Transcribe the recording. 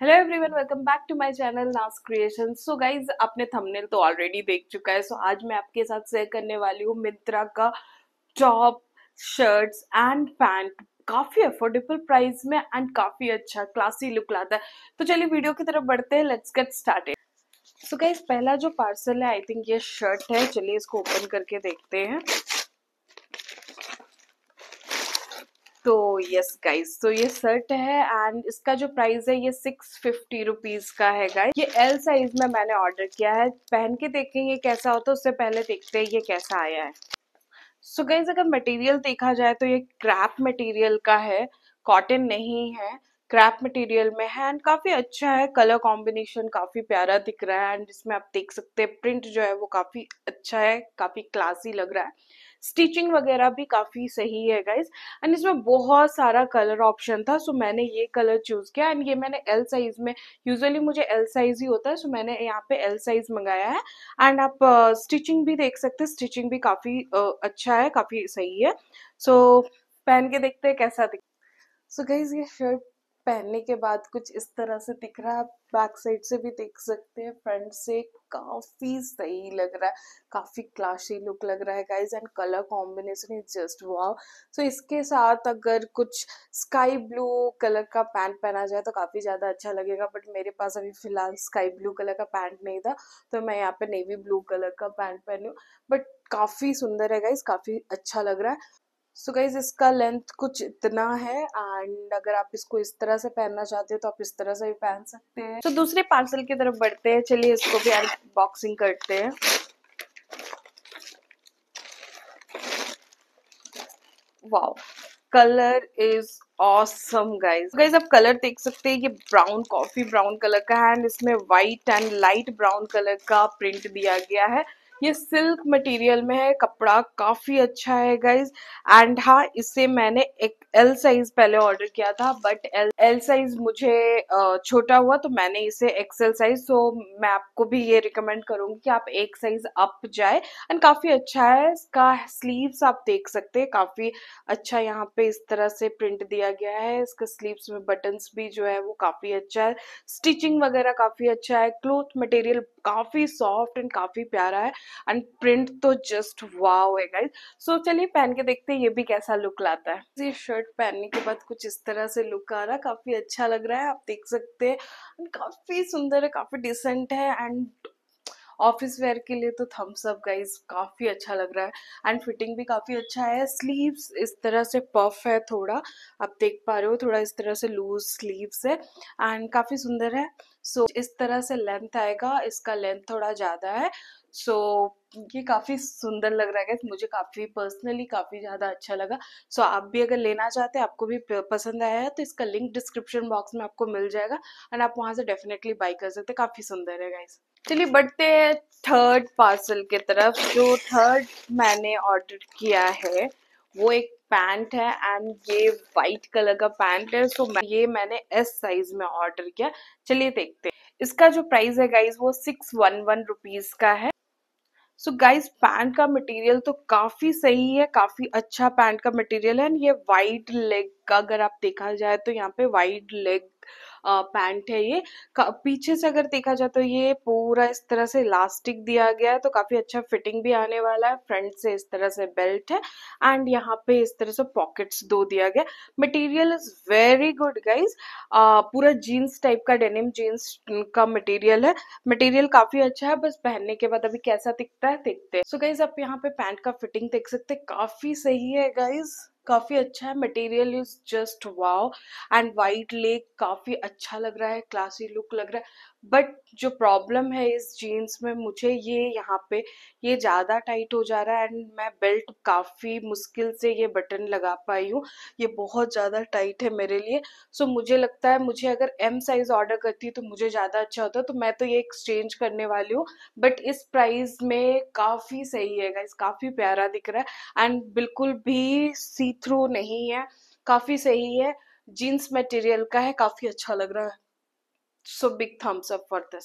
hello everyone welcome back to my channel Naas creation so guys आपने thumbnail तो already देख चुका है सो so, आज मैं आपके साथ शेयर करने वाली हूँ मिंत्रा का टॉप शर्ट्स एंड पैंट काफ़ी अफोर्डेबल प्राइस में एंड काफ़ी अच्छा क्लासी लुक लाता है तो चलिए वीडियो की तरफ बढ़ते हैं let's get started so guys पहला जो पार्सल है आई थिंक ये शर्ट है चलिए इसको ओपन करके देखते हैं तो यस गाइज तो ये शर्ट है एंड इसका जो प्राइस है ये सिक्स फिफ्टी रुपीज का है गाइज ये एल साइज में मैंने ऑर्डर किया है पहन के देखेंगे ये कैसा होता है उससे पहले देखते हैं ये कैसा आया है सो so गाइज अगर मटेरियल देखा जाए तो ये क्रैप मटेरियल का है कॉटन नहीं है क्रैप मटेरियल में है एंड काफ़ी अच्छा है कलर कॉम्बिनेशन काफ़ी प्यारा दिख रहा है एंड इसमें आप देख सकते हैं प्रिंट जो है वो काफ़ी अच्छा है काफ़ी क्लासी लग रहा है स्टिचिंग वगैरह भी काफ़ी सही है गाइज एंड इसमें बहुत सारा कलर ऑप्शन था सो मैंने ये कलर चूज़ किया एंड ये मैंने एल साइज़ में यूजली मुझे एल साइज़ ही होता है सो मैंने यहाँ पे एल साइज़ मंगाया है एंड आप स्टिचिंग uh, भी देख सकते हैं स्टिचिंग भी काफ़ी uh, अच्छा है काफ़ी सही है सो so, पहन के देखते हैं कैसा दिख सो गाइज ये शर्ट पहनने के बाद कुछ इस तरह से दिख रहा है बैक साइड से भी देख सकते हैं फ्रंट से काफ़ी सही लग रहा है काफ़ी क्लासी लुक लग रहा है guys and colour combination is just wow so इसके साथ अगर कुछ स्काई ब्लू कलर का पैंट पहना जाए तो काफ़ी ज़्यादा अच्छा लगेगा बट मेरे पास अभी फ़िलहाल स्काई ब्लू कलर का पैंट नहीं था तो मैं यहाँ पे नेवी ब्लू कलर का पैंट पहनू बट काफ़ी सुंदर है गाइज काफ़ी अच्छा लग रहा है सो so गाइज इसका लेंथ कुछ इतना है एंड अगर आप इसको इस तरह से पहनना चाहते हो तो आप इस तरह से भी पहन सकते हैं तो so, दूसरे पार्सल की तरफ बढ़ते हैं चलिए इसको भी अनबॉक्सिंग करते हैं wow colour is awesome guys guys आप कलर देख सकते हैं ये ब्राउन कॉफी ब्राउन कलर का है एंड इसमें white and light brown colour का प्रिंट दिया गया है ये सिल्क मटेरियल में है कपड़ा काफ़ी अच्छा है गाइज एंड हाँ इसे मैंने एक एल साइज पहले ऑर्डर किया था बट एल एल साइज मुझे छोटा हुआ तो मैंने इसे एक्सएल साइज तो मैं आपको भी ये रिकमेंड करूंगी कि आप एक साइज अप जाए एंड काफी अच्छा है इसका स्लीव्स आप देख सकते हैं काफी अच्छा यहाँ पे इस तरह से प्रिंट दिया गया है इसके स्लीव्स में बटन्स भी जो है वो काफी अच्छा है स्टिचिंग वगैरह काफी अच्छा है क्लोथ मटेरियल काफी सॉफ्ट एंड काफी प्यारा है एंड प्रिंट तो जस्ट वाव है गाइज सो so, चलिए पहन के देखते हैं ये भी कैसा लुक लाता है ये शर्ट शर्ट पहनने के बाद कुछ इस तरह से लुक आ रहा है काफ़ी अच्छा लग रहा है आप देख सकते हैं काफ़ी सुंदर है काफ़ी डिसेंट है एंड ऑफिस वेयर के लिए तो थम्स अप गाइस काफ़ी अच्छा लग रहा है एंड फिटिंग भी काफ़ी अच्छा है स्लीव्स इस तरह से पफ है थोड़ा आप देख पा रहे हो थोड़ा इस तरह से लूज स्लीव्स है एंड काफ़ी सुंदर है सो so, इस तरह से लेंथ आएगा इसका लेंथ थोड़ा ज़्यादा है सो so, ये काफ़ी सुंदर लग रहा है मुझे काफ़ी पर्सनली काफ़ी ज़्यादा अच्छा लगा सो so, आप भी अगर लेना चाहते हैं आपको भी पसंद आया है तो इसका लिंक डिस्क्रिप्शन बॉक्स में आपको मिल जाएगा एंड आप वहाँ से डेफिनेटली बाई कर सकते हैं काफ़ी सुंदर है गाइस चलिए बढ़ते हैं थर्ड पार्सल की तरफ जो थर्ड मैंने ऑर्डर किया है वो एक पैंट है एंड ये वाइट कलर का पैंट है सो so, ये मैंने एस साइज में ऑर्डर किया चलिए देखते हैं इसका जो प्राइस है गाइज वो सिक्स वन वन रुपीज का है सो गाइस पैंट का मटेरियल तो काफ़ी सही है काफ़ी अच्छा पैंट का मटेरियल है एंड ये वाइट लेग का अगर आप देखा जाए तो यहाँ पे वाइड लेग पैंट है ये पीछे से अगर देखा जाए तो ये पूरा इस तरह से इलास्टिक दिया गया है तो काफी अच्छा फिटिंग भी आने वाला है फ्रंट से इस तरह से बेल्ट है एंड यहाँ पे इस तरह से पॉकेट्स दो दिया गया material is very good guys पूरा जीन्स टाइप का डेनिम जीन्स का मटेरियल है मटेरियल काफी अच्छा है बस पहनने के बाद अभी कैसा दिखता है देखते हैं सो गाइज आप यहाँ पे पैंट का फिटिंग देख सकते काफी सही है गाइज काफी अच्छा है material is just wow and white लेक काफी अच्छा लग रहा है क्लासी लुक लग रहा है बट जो प्रॉब्लम है इस जीन्स में मुझे ये यहाँ पे ये ज़्यादा टाइट हो जा रहा है एंड मैं बेल्ट काफ़ी मुश्किल से ये बटन लगा पाई हूँ ये बहुत ज़्यादा टाइट है मेरे लिए सो so, मुझे लगता है मुझे अगर एम साइज़ ऑर्डर करती तो मुझे ज़्यादा अच्छा होता तो मैं तो ये एक्सचेंज करने वाली हूँ बट इस प्राइस में काफ़ी सही है इस काफ़ी प्यारा दिख रहा है एंड बिल्कुल भी सी थ्रू नहीं है काफ़ी सही है जीन्स मटेरियल का है काफ़ी अच्छा लग रहा है so big thumbs up for this